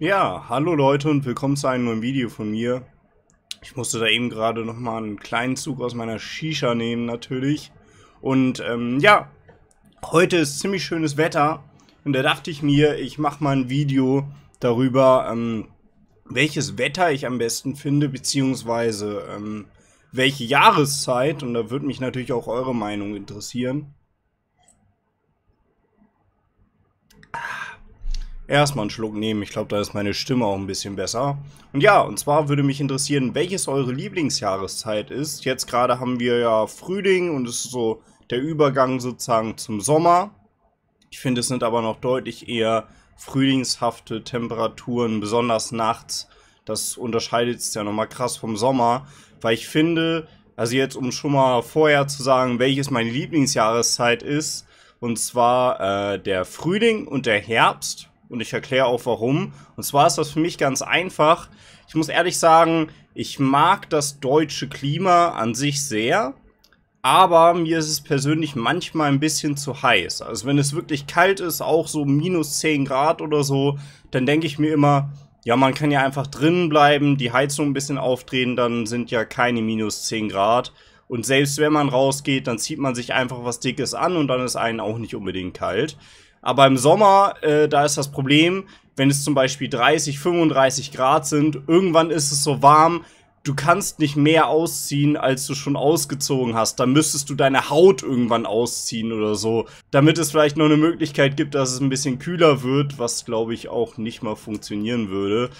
Ja, hallo Leute und willkommen zu einem neuen Video von mir. Ich musste da eben gerade nochmal einen kleinen Zug aus meiner Shisha nehmen natürlich. Und ähm, ja, heute ist ziemlich schönes Wetter und da dachte ich mir, ich mache mal ein Video darüber, ähm, welches Wetter ich am besten finde, beziehungsweise ähm, welche Jahreszeit. Und da würde mich natürlich auch eure Meinung interessieren. erstmal einen Schluck nehmen. Ich glaube, da ist meine Stimme auch ein bisschen besser. Und ja, und zwar würde mich interessieren, welches eure Lieblingsjahreszeit ist. Jetzt gerade haben wir ja Frühling und es ist so der Übergang sozusagen zum Sommer. Ich finde, es sind aber noch deutlich eher frühlingshafte Temperaturen, besonders nachts. Das unterscheidet es ja nochmal krass vom Sommer, weil ich finde, also jetzt um schon mal vorher zu sagen, welches meine Lieblingsjahreszeit ist, und zwar äh, der Frühling und der Herbst, und ich erkläre auch warum. Und zwar ist das für mich ganz einfach. Ich muss ehrlich sagen, ich mag das deutsche Klima an sich sehr, aber mir ist es persönlich manchmal ein bisschen zu heiß. Also wenn es wirklich kalt ist, auch so minus 10 Grad oder so, dann denke ich mir immer, ja, man kann ja einfach drinnen bleiben, die Heizung ein bisschen aufdrehen, dann sind ja keine minus 10 Grad. Und selbst wenn man rausgeht, dann zieht man sich einfach was Dickes an und dann ist einen auch nicht unbedingt kalt. Aber im Sommer, äh, da ist das Problem, wenn es zum Beispiel 30, 35 Grad sind, irgendwann ist es so warm, du kannst nicht mehr ausziehen, als du schon ausgezogen hast. Dann müsstest du deine Haut irgendwann ausziehen oder so. Damit es vielleicht noch eine Möglichkeit gibt, dass es ein bisschen kühler wird, was glaube ich auch nicht mal funktionieren würde.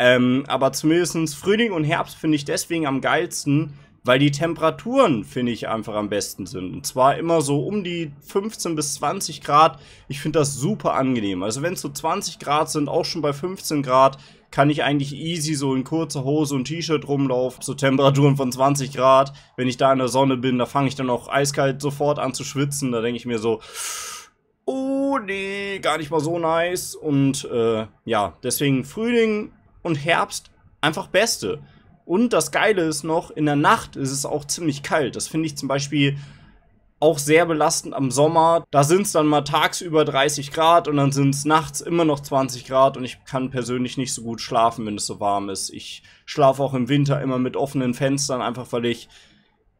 Ähm, aber zumindest Frühling und Herbst finde ich deswegen am geilsten, weil die Temperaturen, finde ich, einfach am besten sind. Und zwar immer so um die 15 bis 20 Grad. Ich finde das super angenehm. Also wenn es so 20 Grad sind, auch schon bei 15 Grad, kann ich eigentlich easy so in kurzer Hose und T-Shirt rumlaufen, so Temperaturen von 20 Grad. Wenn ich da in der Sonne bin, da fange ich dann auch eiskalt sofort an zu schwitzen. Da denke ich mir so, oh nee, gar nicht mal so nice. Und äh, ja, deswegen Frühling und Herbst einfach beste. Und das Geile ist noch, in der Nacht ist es auch ziemlich kalt. Das finde ich zum Beispiel auch sehr belastend am Sommer. Da sind es dann mal tagsüber 30 Grad und dann sind es nachts immer noch 20 Grad und ich kann persönlich nicht so gut schlafen, wenn es so warm ist. Ich schlafe auch im Winter immer mit offenen Fenstern, einfach weil ich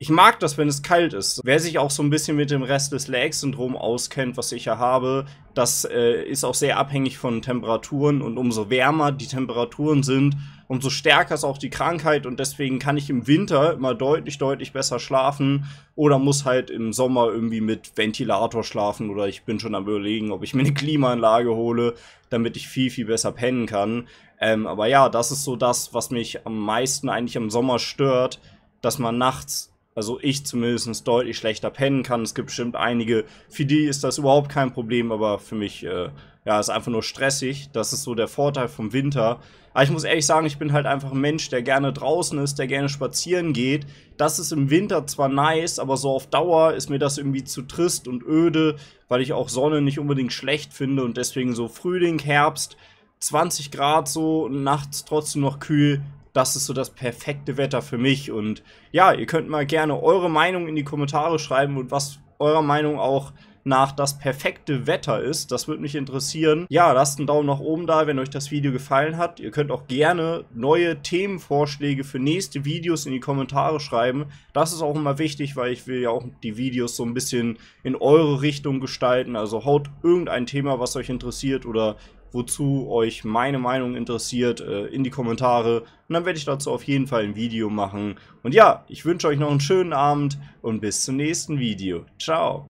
ich mag das, wenn es kalt ist. Wer sich auch so ein bisschen mit dem Restless Leg Syndrom auskennt, was ich ja habe, das äh, ist auch sehr abhängig von Temperaturen und umso wärmer die Temperaturen sind, umso stärker ist auch die Krankheit und deswegen kann ich im Winter immer deutlich, deutlich besser schlafen oder muss halt im Sommer irgendwie mit Ventilator schlafen oder ich bin schon am überlegen, ob ich mir eine Klimaanlage hole, damit ich viel, viel besser pennen kann. Ähm, aber ja, das ist so das, was mich am meisten eigentlich im Sommer stört, dass man nachts also ich zumindest deutlich schlechter pennen kann. Es gibt bestimmt einige, für die ist das überhaupt kein Problem, aber für mich, äh, ja, ist einfach nur stressig. Das ist so der Vorteil vom Winter. Aber ich muss ehrlich sagen, ich bin halt einfach ein Mensch, der gerne draußen ist, der gerne spazieren geht. Das ist im Winter zwar nice, aber so auf Dauer ist mir das irgendwie zu trist und öde, weil ich auch Sonne nicht unbedingt schlecht finde und deswegen so Frühling, Herbst, 20 Grad so, nachts trotzdem noch kühl, das ist so das perfekte Wetter für mich. Und ja, ihr könnt mal gerne eure Meinung in die Kommentare schreiben und was eurer Meinung auch nach das perfekte Wetter ist. Das würde mich interessieren. Ja, lasst einen Daumen nach oben da, wenn euch das Video gefallen hat. Ihr könnt auch gerne neue Themenvorschläge für nächste Videos in die Kommentare schreiben. Das ist auch immer wichtig, weil ich will ja auch die Videos so ein bisschen in eure Richtung gestalten. Also haut irgendein Thema, was euch interessiert oder wozu euch meine Meinung interessiert, äh, in die Kommentare. Und dann werde ich dazu auf jeden Fall ein Video machen. Und ja, ich wünsche euch noch einen schönen Abend und bis zum nächsten Video. Ciao.